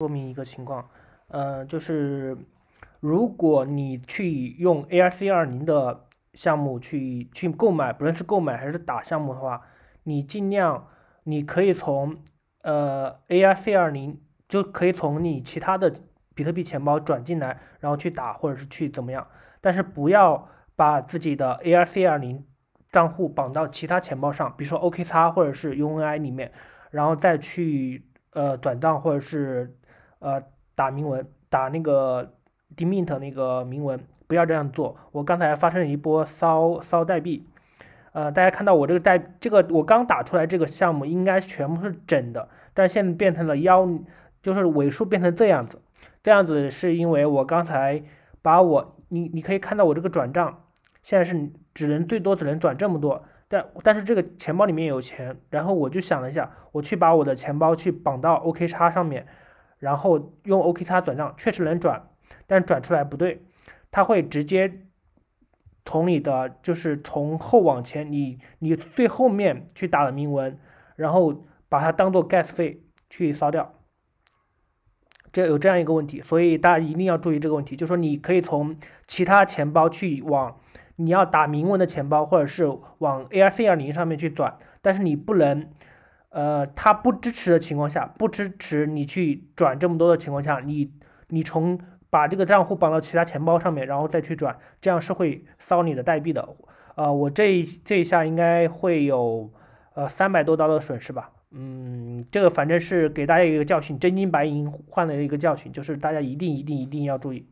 说明一个情况，呃，就是如果你去用 A R C 二零的项目去去购买，不论是购买还是打项目的话，你尽量你可以从呃 A R C 二零就可以从你其他的比特币钱包转进来，然后去打或者是去怎么样。但是不要把自己的 A R C 二零账户绑到其他钱包上，比如说 O K x 或者是 U N I 里面，然后再去呃转账或者是。呃，打明文，打那个 d i m i t 那个明文，不要这样做。我刚才发生了一波骚骚代币，呃，大家看到我这个代这个我刚打出来这个项目应该全部是整的，但现在变成了幺，就是尾数变成这样子。这样子是因为我刚才把我你你可以看到我这个转账，现在是只能最多只能转这么多，但但是这个钱包里面有钱，然后我就想了一下，我去把我的钱包去绑到 OKX 上面。然后用 OK 叉转账确实能转，但转出来不对，它会直接从你的就是从后往前，你你最后面去打的铭文，然后把它当做 gas 费去烧掉，这有这样一个问题，所以大家一定要注意这个问题。就说你可以从其他钱包去往你要打铭文的钱包，或者是往 a r c 二零上面去转，但是你不能。呃，他不支持的情况下，不支持你去转这么多的情况下，你你从把这个账户绑到其他钱包上面，然后再去转，这样是会骚你的代币的。呃，我这这一下应该会有呃三百多刀的损失吧？嗯，这个反正是给大家一个教训，真金白银换来一个教训，就是大家一定一定一定要注意。